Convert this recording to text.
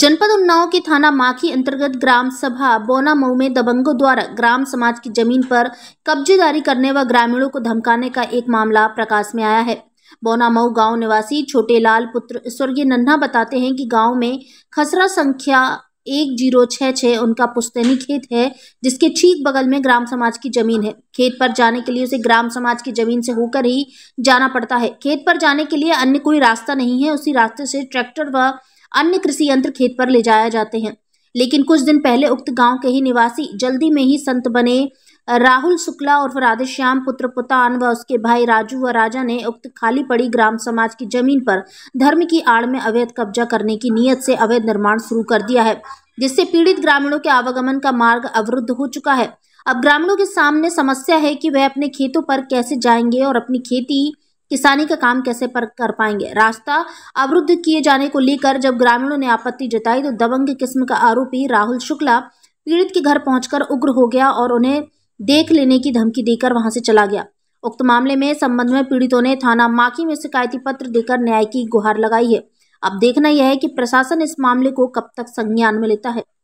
जनपद उन्नाव के थाना माखी अंतर्गत ग्राम सभा बोना मऊ में दबंगों द्वारा ग्राम समाज की जमीन पर कब्जेदारी करने व ग्रामीणों को धमकाने का एक मामला प्रकाश में आया है बोना मऊ गांव निवासी छोटे लाल पुत्र स्वर्गीय नन्हा बताते हैं कि गांव में खसरा संख्या एक जीरो छः छः उनका पुस्तैनी खेत है जिसके ठीक बगल में ग्राम समाज की जमीन है खेत पर जाने के लिए उसे ग्राम समाज की जमीन से होकर ही जाना पड़ता है खेत पर जाने के लिए अन्य कोई रास्ता नहीं है उसी रास्ते से ट्रैक्टर व अन्य कृषि यंत्र खेत पर ले जाया जाते हैं लेकिन कुछ दिन पहले उक्त गांव के ही निवासी जल्दी में ही संत बने राहुल शुक्ला और राधेश्याम पुत्र पुतान व उसके भाई राजू व राजा ने उक्त खाली पड़ी ग्राम समाज की जमीन पर धर्म की आड़ में अवैध कब्जा करने की नीयत से अवैध निर्माण शुरू कर दिया है जिससे पीड़ित ग्रामीणों के आवागमन का मार्ग अवरुद्ध हो चुका है अब ग्रामीणों के सामने समस्या है कि वह अपने खेतों पर कैसे जाएंगे और अपनी खेती किसानी का काम कैसे पर कर पाएंगे रास्ता अवरुद्ध किए जाने को लेकर जब ग्रामीणों ने आपत्ति जताई तो दबंग किस्म का आरोपी राहुल शुक्ला पीड़ित के घर पहुंचकर उग्र हो गया और उन्हें देख लेने की धमकी देकर वहां से चला गया उक्त मामले में संबंध में पीड़ितों ने थाना माकी में शिकायती पत्र देकर न्याय की गुहार लगाई है अब देखना यह है कि प्रशासन इस मामले को कब तक संज्ञान में लेता है